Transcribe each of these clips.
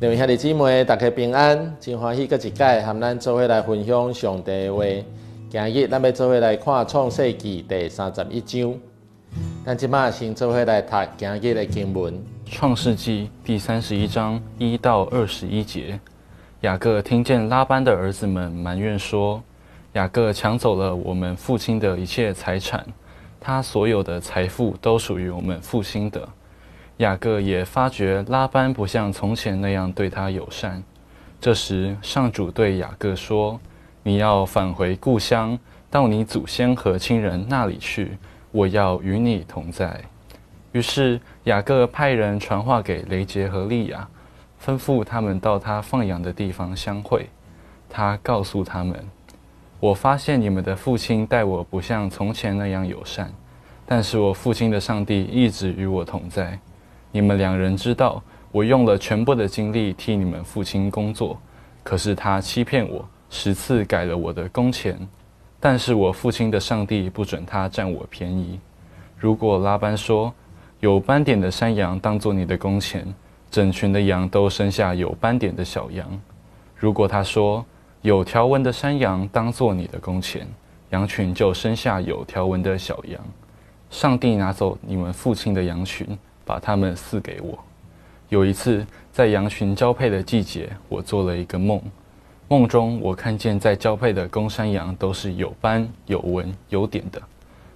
两位兄弟姊妹，大家平安，真欢喜，搁一届，含咱做伙来分享上帝的话。今日咱要做伙来看《创世纪》第三十一章，咱即马先做伙来读今日的经文。《创世纪》第三十一章一到二十一节，雅各听见拉班的儿子们埋怨说：“雅各抢走了我们父亲的一切财产，他所有的财富都属于我们父亲的。”雅各也发觉拉班不像从前那样对他友善。这时，上主对雅各说：“你要返回故乡，到你祖先和亲人那里去。我要与你同在。”于是，雅各派人传话给雷杰和利亚，吩咐他们到他放羊的地方相会。他告诉他们：“我发现你们的父亲待我不像从前那样友善，但是我父亲的上帝一直与我同在。”你们两人知道，我用了全部的精力替你们父亲工作，可是他欺骗我十次，改了我的工钱。但是我父亲的上帝不准他占我便宜。如果拉班说有斑点的山羊当做你的工钱，整群的羊都生下有斑点的小羊；如果他说有条纹的山羊当做你的工钱，羊群就生下有条纹的小羊。上帝拿走你们父亲的羊群。把它们赐给我。有一次，在羊群交配的季节，我做了一个梦，梦中我看见，在交配的公山羊都是有斑、有纹、有点的。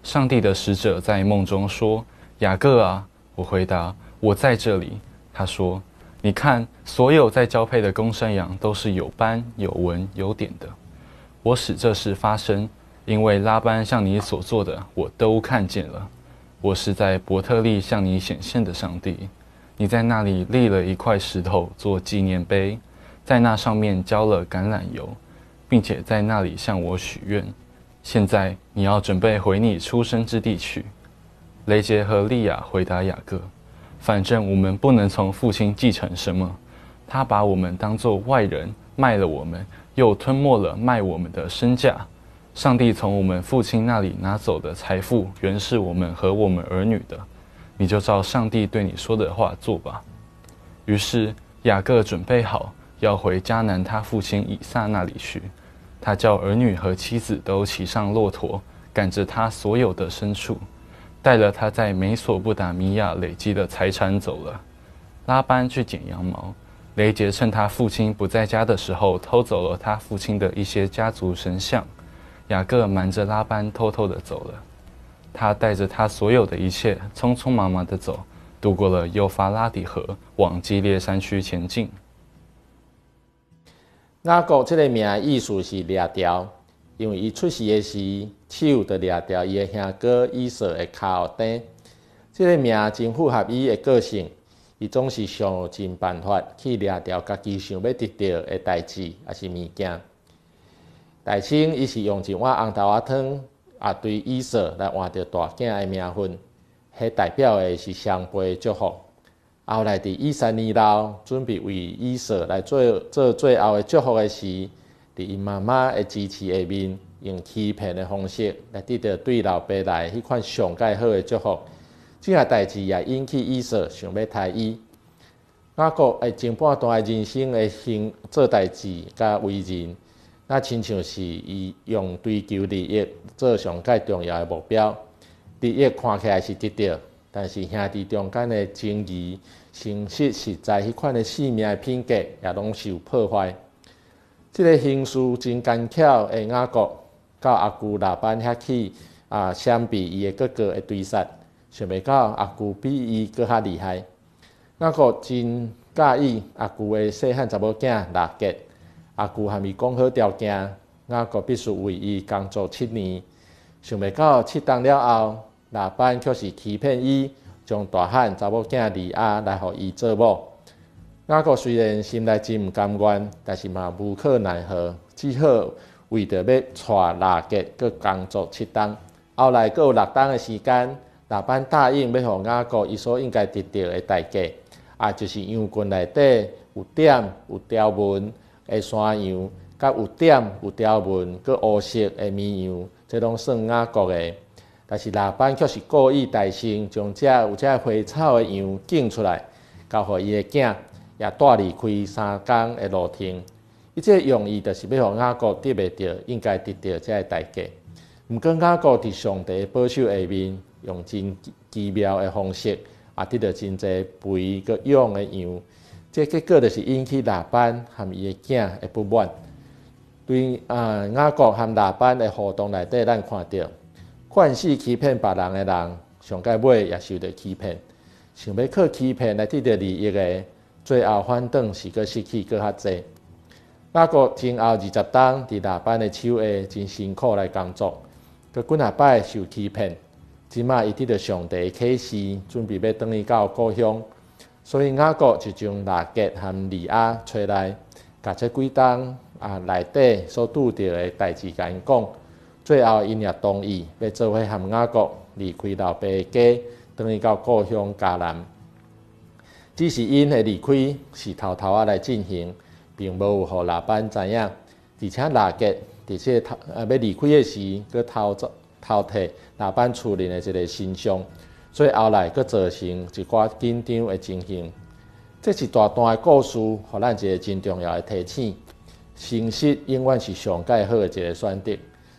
上帝的使者在梦中说：“雅各啊！”我回答：“我在这里。”他说：“你看，所有在交配的公山羊都是有斑、有纹、有点的。我使这事发生，因为拉班像你所做的，我都看见了。”我是在伯特利向你显现的上帝，你在那里立了一块石头做纪念碑，在那上面浇了橄榄油，并且在那里向我许愿。现在你要准备回你出生之地去。雷杰和利亚回答雅各：“反正我们不能从父亲继承什么，他把我们当做外人卖了，我们又吞没了卖我们的身价。”上帝从我们父亲那里拿走的财富，原是我们和我们儿女的。你就照上帝对你说的话做吧。于是雅各准备好要回迦南，他父亲以撒那里去。他叫儿女和妻子都骑上骆驼，赶着他所有的牲畜，带了他在美索不达米亚累积的财产走了。拉班去剪羊毛。雷杰趁他父亲不在家的时候，偷走了他父亲的一些家族神像。雅各瞒着拉班偷偷的走了，他带着他所有的一切，匆匆忙忙的走，渡过了幼发拉底河，往基列山区前进。那个这个名意思是掠掉，因为伊出事的是手的掠掉伊的兄哥伊所的口袋。这个名真符合伊的个性，伊总是想尽办法去掠掉家己想要得到的代志，还是物件。大清伊是用一碗红豆啊汤啊，对伊说来换着大囝诶名分，迄代表诶是上辈诶祝福。后来伫伊三年老准备为伊说来做做最后诶祝福诶时，伫伊妈妈诶支持下面，用欺骗诶方式来得到对老爸来迄款上盖好诶祝福。即件代志也引起伊说想要杀伊。我国诶，前半大人生诶行做代志甲为人。那亲像是伊用追求利益做上界重要诶目标，利益看起来是得到，但是兄弟中间诶情谊、诚实、实在迄款诶性命诶品格也拢受破坏。即个行势真艰巧，诶，阿各到阿姑老班遐去啊，相比伊诶哥哥诶对杀，想袂到阿姑比伊搁较厉害。阿各真介意阿姑诶细汉查某囝大结。阿舅还咪讲好条件，阿姑必须为伊工作七年。想袂到七当了后，老板却是欺骗伊，将大汉查某囝李亚来互伊做某。阿姑虽然心内真毋甘愿，但是嘛无可奈何，只好为着要娶六姐个，搁工作七当。后来搁有六当的时间，老板答应要互阿哥伊所应该得到的代价，啊，就是羊群内底有点有条纹。诶，山羊，甲有点有条纹，佮乌色的绵羊，这拢算雅各的。但是拉班却是故意大声将遮有遮花草的羊拣出来，交互伊的囝，也带离开三江的路程。伊这用意就是要让雅各得袂到，应该得着遮诶代价。毋过雅各伫上帝保守下面，用真奇妙的方式，啊，得着真济肥佮勇的羊。即结果就是引起大班含伊个囝会不满。对啊，外国含大班的活动内底，咱看到，惯势欺骗别人的人，上结尾也受到欺骗。想要靠欺骗来得到利益的，最后反等是佫失去佫较侪。外国前后二十天伫大班的手下真辛苦来工作，阁几下摆受欺骗，即马一滴着上帝开始准备要等伊到故乡。所以，雅各就将拉吉和利亚找来，拿出几章啊，内底所拄着的代志，甲因讲。最后，因也同意，要做伙和雅各离开老爸家，等于到故乡迦南。只是因的离开是偷偷啊来进行，并无有互老板知影。而且，拉杰这些偷啊要离开的时，佮偷走偷摕老板厝里的一个形象。所以后来，佫造成一寡紧张的情形。这是大段的故事，予咱一个真重要的提醒：诚实永远是上介好的一个选择。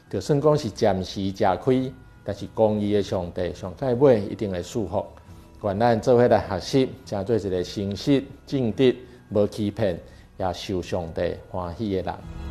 就算讲是暂时吃亏，但是公益的上帝上介买一定会祝福。愿咱做伙来学习，成做一个诚实正直、无欺骗、也受上帝欢喜的人。